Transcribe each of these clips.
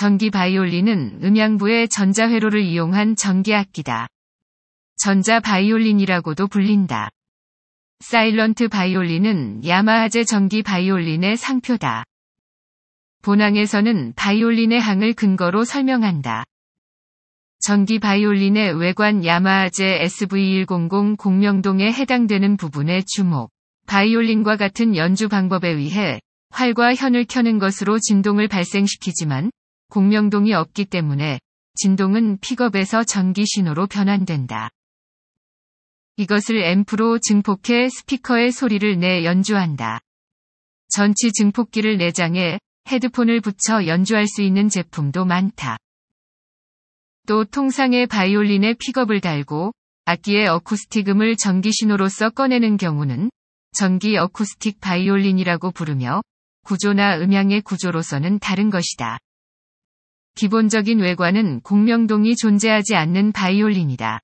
전기 바이올린은 음향부의 전자회로를 이용한 전기악기다. 전자 바이올린이라고도 불린다. 사일런트 바이올린은 야마하제 전기 바이올린의 상표다. 본항에서는 바이올린의 항을 근거로 설명한다. 전기 바이올린의 외관 야마하제 SV100 공명동에 해당되는 부분의 주목. 바이올린과 같은 연주 방법에 의해 활과 현을 켜는 것으로 진동을 발생시키지만 공명동이 없기 때문에 진동은 픽업에서 전기 신호로 변환된다. 이것을 앰프로 증폭해 스피커의 소리를 내 연주한다. 전치 증폭기를 내장해 헤드폰을 붙여 연주할 수 있는 제품도 많다. 또 통상의 바이올린에 픽업을 달고 악기의 어쿠스틱음을 전기 신호로써 꺼내는 경우는 전기 어쿠스틱 바이올린이라고 부르며 구조나 음향의 구조로서는 다른 것이다. 기본적인 외관은 공명동이 존재하지 않는 바이올린이다.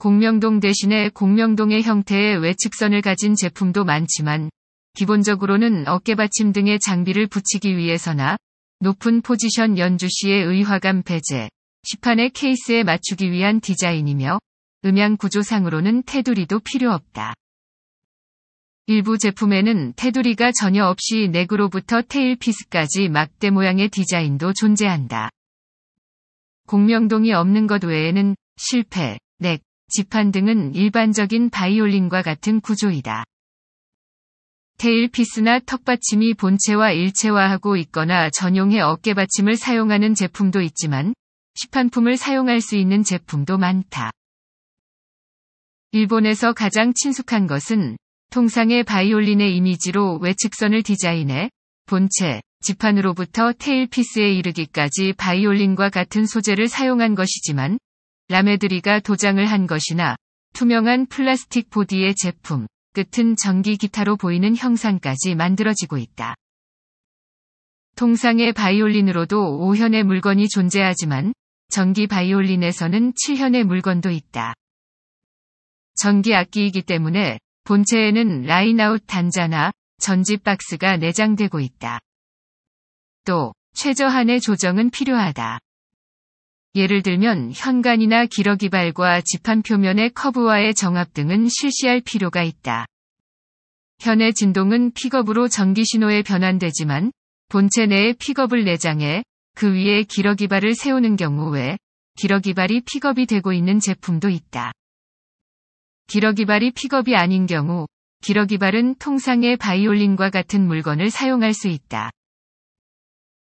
공명동 대신에 공명동의 형태의 외측선을 가진 제품도 많지만 기본적으로는 어깨받침 등의 장비를 붙이기 위해서나 높은 포지션 연주 시의 의화감 배제, 시판의 케이스에 맞추기 위한 디자인이며 음향 구조상으로는 테두리도 필요 없다. 일부 제품에는 테두리가 전혀 없이 넥으로부터 테일피스까지 막대 모양의 디자인도 존재한다. 공명동이 없는 것 외에는 실패, 넥, 지판 등은 일반적인 바이올린과 같은 구조이다. 테일피스나 턱받침이 본체와 일체화하고 있거나 전용의 어깨받침을 사용하는 제품도 있지만 시판품을 사용할 수 있는 제품도 많다. 일본에서 가장 친숙한 것은 통상의 바이올린의 이미지로 외측선을 디자인해 본체, 지판으로부터 테일피스에 이르기까지 바이올린과 같은 소재를 사용한 것이지만 라메드리가 도장을 한 것이나 투명한 플라스틱 보디의 제품, 끝은 전기 기타로 보이는 형상까지 만들어지고 있다. 통상의 바이올린으로도 5현의 물건이 존재하지만 전기 바이올린에서는 7현의 물건도 있다. 전기 악기이기 때문에 본체에는 라인아웃 단자나 전지 박스가 내장되고 있다. 또 최저한의 조정은 필요하다. 예를 들면 현관이나 기러기 발과 지판 표면의 커브와의 정합 등은 실시할 필요가 있다. 현의 진동은 픽업으로 전기 신호에 변환되지만 본체 내에 픽업을 내장해 그 위에 기러기 발을 세우는 경우 외 기러기 발이 픽업이 되고 있는 제품도 있다. 기러기발이 픽업이 아닌 경우 기러기발은 통상의 바이올린과 같은 물건을 사용할 수 있다.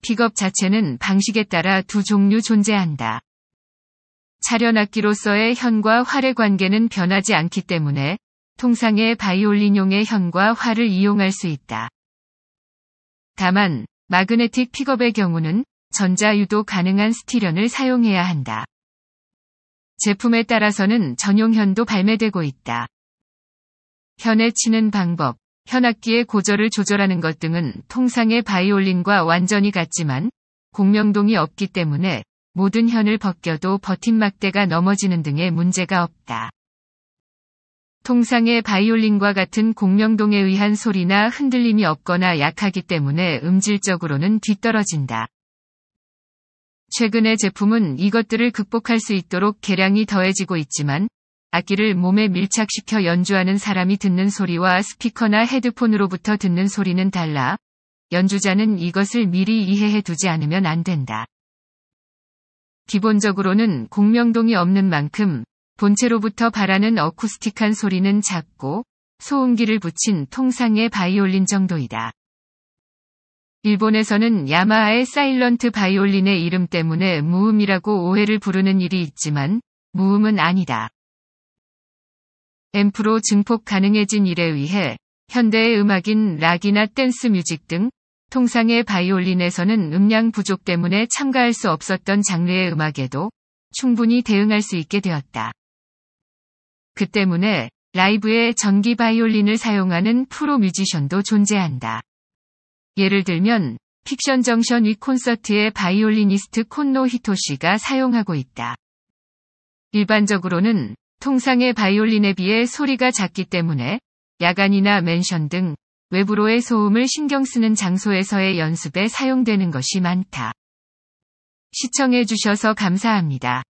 픽업 자체는 방식에 따라 두 종류 존재한다. 차련악기로서의 현과 활의 관계는 변하지 않기 때문에 통상의 바이올린용의 현과 활을 이용할 수 있다. 다만 마그네틱 픽업의 경우는 전자 유도 가능한 스티련을 사용해야 한다. 제품에 따라서는 전용현도 발매되고 있다. 현에 치는 방법, 현악기의 고절을 조절하는 것 등은 통상의 바이올린과 완전히 같지만 공명동이 없기 때문에 모든 현을 벗겨도 버팀막대가 넘어지는 등의 문제가 없다. 통상의 바이올린과 같은 공명동에 의한 소리나 흔들림이 없거나 약하기 때문에 음질적으로는 뒤떨어진다. 최근의 제품은 이것들을 극복할 수 있도록 개량이 더해지고 있지만 악기를 몸에 밀착시켜 연주하는 사람이 듣는 소리와 스피커나 헤드폰으로부터 듣는 소리는 달라 연주자는 이것을 미리 이해해 두지 않으면 안 된다. 기본적으로는 공명동이 없는 만큼 본체로부터 바라는 어쿠스틱한 소리는 작고 소음기를 붙인 통상의 바이올린 정도이다. 일본에서는 야마하의 사일런트 바이올린의 이름 때문에 무음이라고 오해를 부르는 일이 있지만 무음은 아니다. 앰프로 증폭 가능해진 일에 의해 현대의 음악인 락이나 댄스 뮤직 등 통상의 바이올린에서는 음량 부족 때문에 참가할 수 없었던 장르의 음악에도 충분히 대응할 수 있게 되었다. 그 때문에 라이브에 전기 바이올린을 사용하는 프로 뮤지션도 존재한다. 예를 들면 픽션 정션 위 콘서트의 바이올리니스트 콘노 히토시가 사용하고 있다. 일반적으로는 통상의 바이올린에 비해 소리가 작기 때문에 야간이나 멘션등 외부로의 소음을 신경 쓰는 장소에서의 연습에 사용되는 것이 많다. 시청해 주셔서 감사합니다.